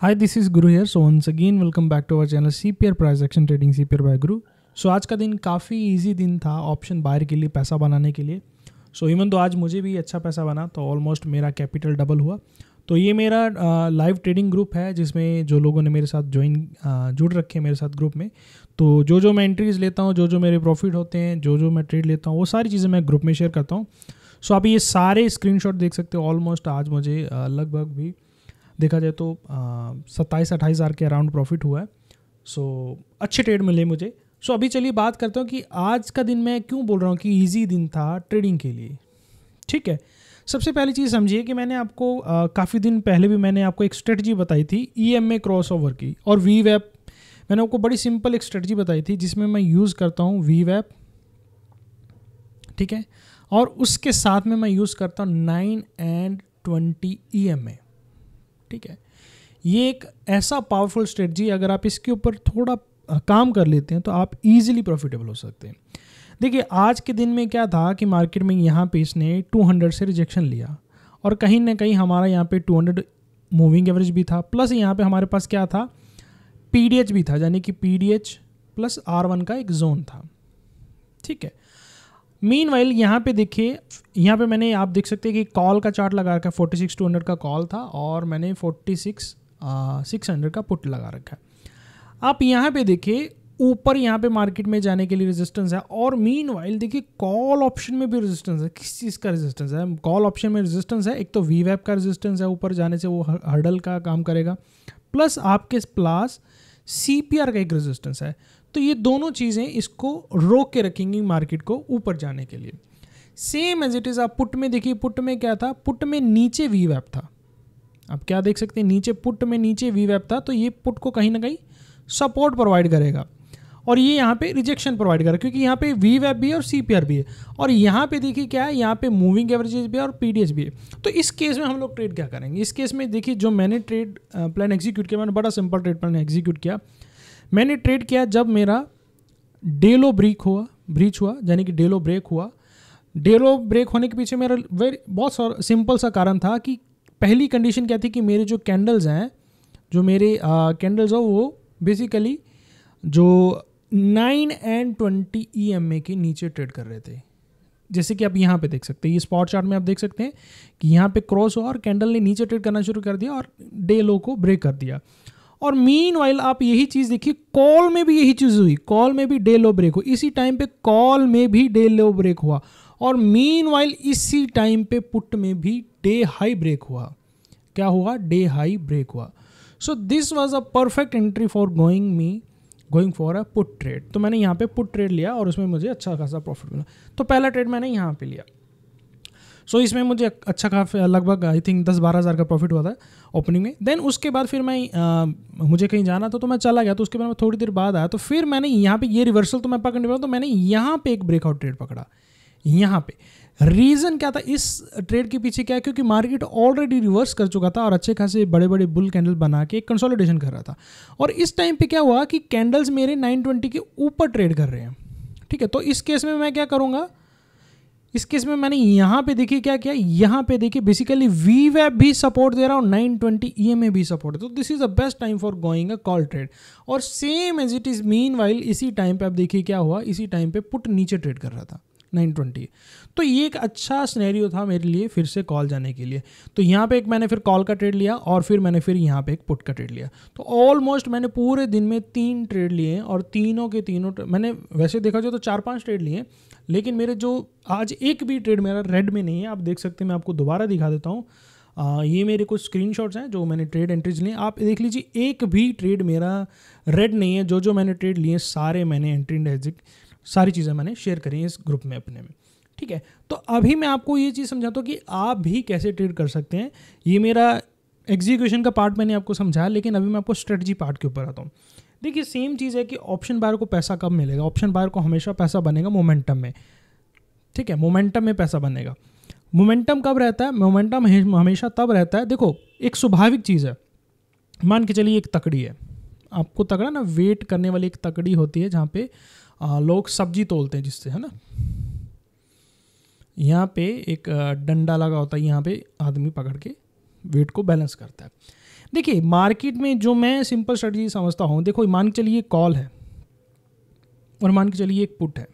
hi this is Guru here so once again welcome back to our channel C P R price action trading C P R by Guru so आज का दिन काफ़ी easy दिन था option buyer के लिए पैसा बनाने के लिए सो so, इवन तो आज मुझे भी अच्छा पैसा बना तो ऑलमोस्ट मेरा कैपिटल डबल हुआ तो ये मेरा लाइव ट्रेडिंग ग्रुप है जिसमें जो लोगों ने मेरे साथ ज्वाइन जुड़ रखे हैं मेरे साथ ग्रुप में तो जो जो मैं एंट्रीज़ लेता हूँ जो जो मेरे प्रॉफिट होते हैं जो जो मैं ट्रेड लेता हूँ वो सारी चीज़ें मैं ग्रुप में शेयर करता हूँ सो so, आप ये सारे स्क्रीनशॉट देख सकते हो ऑलमोस्ट आज मुझे लगभग भी देखा जाए तो सत्ताईस अट्ठाईस हज़ार के अराउंड प्रॉफिट हुआ है सो अच्छे ट्रेड मिले मुझे सो अभी चलिए बात करता हूँ कि आज का दिन मैं क्यों बोल रहा हूँ कि ईजी दिन था ट्रेडिंग के लिए ठीक है सबसे पहली चीज़ समझिए कि मैंने आपको काफ़ी दिन पहले भी मैंने आपको एक स्ट्रेटजी बताई थी E M A crossover की और वी वैप मैंने आपको बड़ी सिंपल एक स्ट्रेटजी बताई थी जिसमें मैं यूज़ करता हूँ वी वैप ठीक है और उसके साथ में मैं यूज़ करता हूँ nine and twenty E M A ठीक है ये एक ऐसा पावरफुल स्ट्रेटजी अगर आप इसके ऊपर थोड़ा काम कर लेते हैं तो आप इजीली प्रॉफिटेबल हो सकते हैं देखिए आज के दिन में क्या था कि मार्केट में यहाँ पे इसने 200 से रिजेक्शन लिया और कहीं ना कहीं हमारा यहाँ पे 200 मूविंग एवरेज भी था प्लस यहाँ पे हमारे पास क्या था पी भी था यानी कि पी प्लस आर का एक जोन था ठीक है मीन वाइल यहाँ पे देखिए यहाँ पे मैंने आप देख सकते हैं कि कॉल का चार्ट लगा रखा है फोर्टी सिक्स टू हंड्रेड का कॉल था और मैंने फोर्टी सिक्स सिक्स हंड्रेड का पुट लगा रखा है आप यहाँ पे देखिए ऊपर यहाँ पे मार्केट में जाने के लिए रेजिस्टेंस है और मीन वाइल देखिए कॉल ऑप्शन में भी रेजिस्टेंस है किस चीज़ का रेजिस्टेंस है कॉल ऑप्शन में रेजिस्टेंस है एक तो वी वैप का रेजिस्टेंस है ऊपर जाने से वो हर्डल का काम करेगा प्लस आपके प्लास सी का एक रेजिस्टेंस है तो ये दोनों चीज़ें इसको रोक के रखेंगी मार्केट को ऊपर जाने के लिए सेम एज इट इज़ आप पुट में देखिए पुट में क्या था पुट में नीचे वी वैप था आप क्या देख सकते हैं नीचे पुट में नीचे वी वैप था तो ये पुट को कहीं ना कहीं सपोर्ट प्रोवाइड करेगा और ये यहाँ पे रिजेक्शन प्रोवाइड करेगा क्योंकि यहाँ पे वी वैप भी है और सी पी आर भी है और यहाँ पे देखिए क्या है यहाँ पे मूविंग एवरेजेस भी है और पी डी एस भी है तो इस केस में हम लोग ट्रेड क्या करेंगे इस केस में देखिए जो मैंने ट्रेड प्लान एग्जीक्यूट किया मैंने बड़ा सिंपल ट्रेड प्लान एग्जीक्यूट किया मैंने ट्रेड किया जब मेरा डेलो ब्रीक हुआ ब्रीच हुआ यानी कि डेलो ब्रेक हुआ डेलो ब्रेक होने के पीछे मेरा वेरी बहुत सिंपल सा कारण था कि पहली कंडीशन क्या थी कि मेरे जो कैंडल्स हैं जो मेरे कैंडल्स हो वो बेसिकली जो nine and twenty E M A के नीचे ट्रेड कर रहे थे जैसे कि आप यहाँ पे देख सकते हैं ये स्पॉट चार्ट में आप देख सकते हैं कि यहाँ पे क्रॉस हुआ और कैंडल ने नीचे ट्रेड करना शुरू कर दिया और डे लो को ब्रेक कर दिया और मीन वाइल आप यही चीज़ देखिए कॉल में भी यही चीज़ हुई कॉल में भी डे लो ब्रेक हुआ इसी टाइम पे कॉल में भी डे लो ब्रेक हुआ और मीन वाइल इसी टाइम पे पुट में भी डे हाई ब्रेक हुआ क्या हुआ डे हाई ब्रेक हुआ so this was a perfect entry for going me going for a put trade तो मैंने यहाँ पे पुट ट्रेड लिया और उसमें मुझे अच्छा खासा प्रॉफिट मिला तो पहला ट्रेड मैंने यहाँ पे लिया सो so, इसमें मुझे अच्छा काफ़ी लगभग आई थिंक दस बारह हज़ार का प्रॉफिट हुआ था ओपनिंग में देन उसके बाद फिर मैं आ, मुझे कहीं जाना था तो मैं चला गया तो उसके बाद मैं थोड़ी देर बाद आया तो फिर मैंने यहाँ पे ये रिवर्सल तो मैं पकड़ नहीं पाया तो मैंने यहाँ पे एक ब्रेकआउट ट्रेड पकड़ा यहाँ पे रीज़न क्या था इस ट्रेड के पीछे क्या है क्योंकि मार्केट ऑलरेडी रिवर्स कर चुका था और अच्छे खासे बड़े बड़े बुल कैंडल बना के कंसोलिडेशन कर रहा था और इस टाइम पे क्या हुआ कि कैंडल्स मेरे 920 के ऊपर ट्रेड कर रहे हैं ठीक है तो इस केस में मैं क्या करूँगा इस केस में मैंने यहाँ पे देखिए क्या किया यहाँ पे देखिए बेसिकली वी वैप भी सपोर्ट दे रहा हूँ 920 ट्वेंटी ई एम ए भी सपोर्ट तो this is the best time for going a call trade और same as it is meanwhile इसी टाइम पे आप देखिए क्या हुआ इसी टाइम पे पुट नीचे ट्रेड कर रहा था नाइन ट्वेंटी तो ये एक अच्छा स्नैरियो था मेरे लिए फिर से कॉल जाने के लिए तो यहाँ पे एक मैंने फिर कॉल का ट्रेड लिया और फिर मैंने फिर यहाँ पे एक पुट का ट्रेड लिया तो ऑलमोस्ट मैंने पूरे दिन में तीन ट्रेड लिए और तीनों के तीनों मैंने वैसे देखा जाए तो चार पाँच ट्रेड लिए लेकिन मेरे जो आज एक भी ट्रेड मेरा रेड में नहीं है आप देख सकते मैं आपको दोबारा दिखा देता हूँ आ, ये मेरे कुछ स्क्रीनशॉट्स हैं जो मैंने ट्रेड एंट्रीज लिए आप देख लीजिए एक भी ट्रेड मेरा रेड नहीं है जो जो मैंने ट्रेड लिए सारे मैंने एंट्री एग्जिट सारी चीज़ें मैंने शेयर करी इस ग्रुप में अपने में ठीक है तो अभी मैं आपको ये चीज़ समझाता हूँ कि आप भी कैसे ट्रेड कर सकते हैं ये मेरा एग्जीक्यूशन का पार्ट मैंने आपको समझाया लेकिन अभी मैं आपको स्ट्रेटजी पार्ट के ऊपर आता हूँ देखिए सेम चीज़ है कि ऑप्शन बायर को पैसा कब मिलेगा ऑप्शन बायर को हमेशा पैसा बनेगा मोमेंटम में ठीक है मोमेंटम में पैसा बनेगा मोमेंटम कब रहता है मोमेंटम हमेशा तब रहता है देखो एक स्वाभाविक चीज़ है मान के चलिए एक तकड़ी है आपको तगड़ा ना वेट करने वाली एक तकड़ी होती है जहाँ पे आ, लोग सब्जी तोलते हैं जिससे है ना यहाँ पे एक डंडा लगा होता है यहाँ पे आदमी पकड़ के वेट को बैलेंस करता है देखिए मार्केट में जो मैं सिंपल स्ट्रेटजी समझता हूँ देखो मान के चलिए कॉल है और मान के चलिए एक पुट है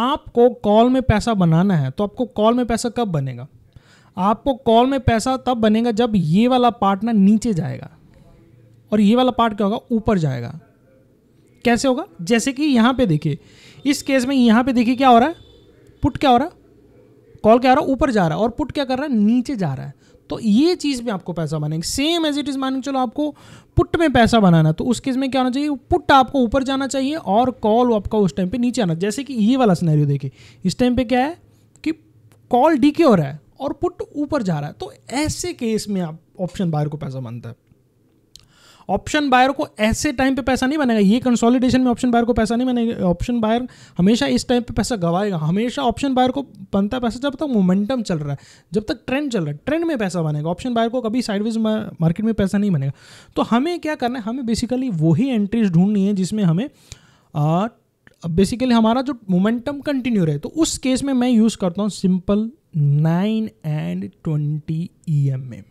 आपको कॉल में पैसा बनाना है तो आपको कॉल में पैसा कब बनेगा आपको कॉल में पैसा तब बनेगा जब ये वाला पार्ट ना नीचे जाएगा और ये वाला पार्ट क्या होगा ऊपर जाएगा कैसे होगा जैसे कि यहाँ पे देखिए इस केस में यहाँ पे देखिए क्या हो रहा है पुट क्या हो रहा है कॉल क्या हो रहा है ऊपर जा रहा है और पुट क्या कर रहा है नीचे जा रहा है तो ये चीज़ में आपको पैसा बनाएंगे सेम एज इट इज़ मान चलो आपको पुट में पैसा बनाना तो उस केस में क्या होना चाहिए पुट आपको ऊपर जाना चाहिए और कॉल आपका उस टाइम पे नीचे आना जैसे कि ये वाला स्नैरियो देखिए इस टाइम पे क्या है कि कॉल डी के हो रहा है और पुट ऊपर जा रहा है तो ऐसे केस में आप ऑप्शन बाहर को पैसा बनता है ऑप्शन बायर को ऐसे टाइम पे पैसा नहीं बनेगा ये कंसोलिडेशन में ऑप्शन बायर को पैसा नहीं बनेगा ऑप्शन बायर हमेशा इस टाइम पे पैसा गवाएगा हमेशा ऑप्शन बायर को बनता है पैसा जब तक मोमेंटम चल रहा है जब तक ट्रेंड चल रहा है ट्रेंड में पैसा बनेगा ऑप्शन बायर को कभी साइडवेज मार्केट में पैसा नहीं बनेगा तो हमें क्या करना है हमें बेसिकली वही एंट्रीज ढूंढनी है जिसमें हमें बेसिकली हमारा जो मोमेंटम कंटिन्यू रहे तो उस केस में मैं यूज़ करता हूँ simple nine and twenty E M M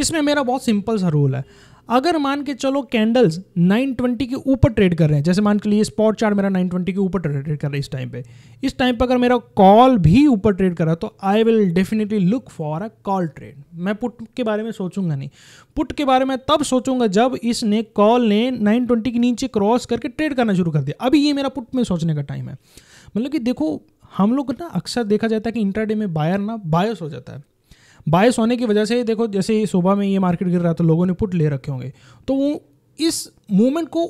इसमें मेरा बहुत सिंपल सा रूल है अगर मान के चलो कैंडल्स 920 के ऊपर ट्रेड कर रहे हैं जैसे मान के लिए स्पॉट चार्ट मेरा 920 के ऊपर ट्रेड कर रहा है इस टाइम पे इस टाइम पे अगर मेरा कॉल भी ऊपर ट्रेड कर रहा है तो I will definitely look for a call trade मैं पुट के बारे में सोचूंगा नहीं पुट के बारे में तब सोचूंगा जब इसने कॉल ने नाइन के नीचे क्रॉस करके ट्रेड करना शुरू कर दिया अभी ये मेरा पुट में सोचने का टाइम है मतलब कि देखो हम लोग ना अक्सर देखा जाता है कि इंटरडे में बायर ना बायस हो जाता है बायस होने की वजह से देखो जैसे सुबह में ये मार्केट गिर रहा था तो लोगों ने पुट ले रखे होंगे तो वो इस मूवमेंट को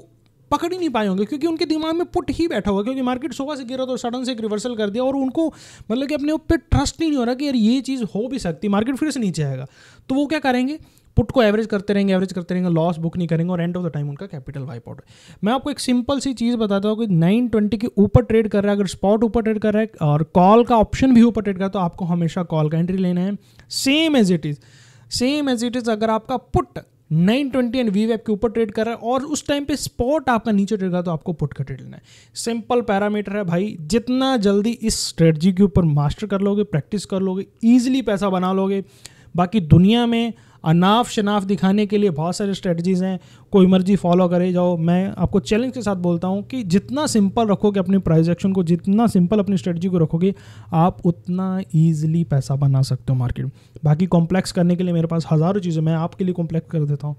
पकड़ ही नहीं पाए होंगे क्योंकि उनके दिमाग में पुट ही बैठा हुआ क्योंकि मार्केट सुबह से गिरा तो सडन से एक रिवर्सल कर दिया और उनको मतलब कि अपने ऊपर ट्रस्ट नहीं हो रहा कि यार ये चीज़ हो भी सकती मार्केट फिर से नीचे आएगा तो वो क्या करेंगे पुट को एवरेज करते रहेंगे एवरेज करते रहेंगे लॉस बुक नहीं करेंगे और एंड ऑफ द टाइम उनका कैपिटल वाइप आउट मैं आपको एक सिंपल सी चीज़ बताता हूँ कि नाइन ट्वेंटी के ऊपर ट्रेड कर रहा है अगर स्पॉट ऊपर ट्रेड कर रहा है और कॉल का ऑप्शन भी ऊपर ट्रेड कर रहा है तो आपको हमेशा कॉल का एंट्री लेना है same as it is same as it is अगर आपका पुट 920 एंड वी वेब के ऊपर ट्रेड कर रहा है और उस टाइम पे स्पॉट आपका नीचे ट्रेड कर तो आपको पुट का ट्रेड लेना है सिंपल पैरामीटर है भाई जितना जल्दी इस स्ट्रेटजी के ऊपर मास्टर कर लोगे प्रैक्टिस कर लोगे ईजिली पैसा बना लोगे बाकी दुनिया में अनाफ शनाफ दिखाने के लिए बहुत सारे स्ट्रेटजीज़ हैं कोई मर्जी फॉलो करे जाओ मैं आपको चैलेंज के साथ बोलता हूँ कि जितना सिंपल रखोगे अपनी प्राइस एक्शन को जितना सिंपल अपनी स्ट्रेटजी को रखोगे आप उतना ईजिली पैसा बना सकते हो मार्केट में बाकी कॉम्प्लेक्स करने के लिए मेरे पास हज़ारों चीज़ें मैं आपके लिए कॉम्प्लेक्स कर देता हूँ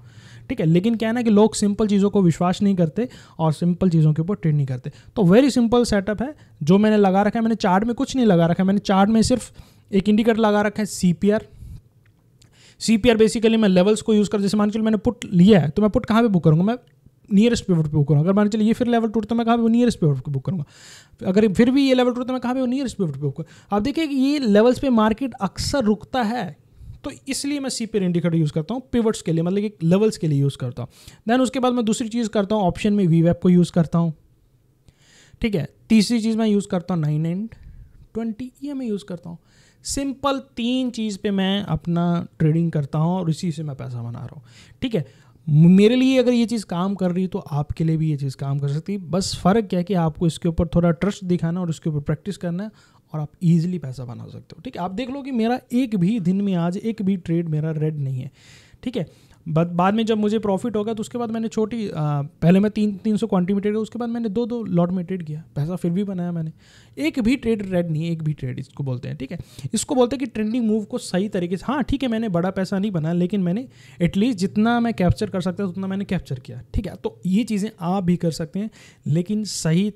ठीक है लेकिन क्या है ना कि लोग सिंपल चीज़ों को विश्वास नहीं करते और सिंपल चीज़ों के ऊपर ट्रेड नहीं करते तो वेरी सिंपल सेटअप है जो मैंने लगा रखा है मैंने चार्ट में कुछ नहीं लगा रखा है मैंने चार्ट में सिर्फ एक इंडिकेटर लगा रखा है C P R C basically मैं लेवल्स को यूज़ कर जैसे मान चलो मैंने पुट लिया है तो मैं पुट कहाँ पे बुक करूँगा मैं नियरेस्ट पेवर पे बुक करूँगा अगर मान चलिए ये फिर लेवल टूट तो मैं कहाँ पे नियरेस्ट पेवर पे बुक करूँगा अगर फिर भी ये लेवल टूट तो मैं कहाँ पे नियरेस्ट पेवर पे बुक करूँगा आप देखिए कि ये लेवल्स पे मार्केट अक्सर रुकता है तो इसलिए मैं सी पेर इंडिकेटर यूज़ करता हूँ पिवट्स के लिए मतलब कि लेवल्स के लिए यूज़ करता हूँ देन उसके बाद मैं दूसरी चीज़ करता हूँ ऑप्शन में वी को यूज़ करता हूँ ठीक है तीसरी चीज़ मैं यूज़ करता हूँ नाइन एंड ट्वेंटी ये मैं यूज़ करता हूँ सिंपल तीन चीज़ पे मैं अपना ट्रेडिंग करता हूँ और इसी से मैं पैसा बना रहा हूँ ठीक है मेरे लिए अगर ये चीज़ काम कर रही है तो आपके लिए भी ये चीज़ काम कर सकती है बस फ़र्क क्या है कि आपको इसके ऊपर थोड़ा ट्रस्ट दिखाना और इसके ऊपर प्रैक्टिस करना है और आप इजीली पैसा बना सकते हो ठीक है आप देख लो कि मेरा एक भी दिन में आज एक भी ट्रेड मेरा रेड नहीं है ठीक है बट बाद में जब मुझे प्रॉफिट होगा तो उसके बाद मैंने छोटी आ, पहले मैं तीन तीन सौ क्वान्टी में ट्रेड उसके बाद मैंने दो दो लॉट में ट्रेड किया पैसा फिर भी बनाया मैंने एक भी ट्रेड रेड नहीं एक भी ट्रेड इसको बोलते हैं ठीक है इसको बोलते हैं कि ट्रेंडिंग मूव को सही तरीके से हाँ ठीक है मैंने बड़ा पैसा नहीं बनाया लेकिन मैंने एटलीस्ट जितना मैं कैप्चर कर सकता था उतना मैंने कैप्चर किया ठीक है तो ये चीज़ें आप भी कर सकते हैं लेकिन सही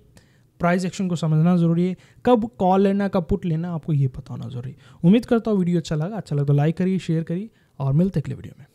प्राइस एक्शन को समझना जरूरी है कब कॉल लेना कब पुट लेना आपको ये पता होना जरूरी है उम्मीद करता हूँ वीडियो अच्छा लगा अच्छा लगा तो लाइक करिए शेयर करिए और मिलते अगले वीडियो में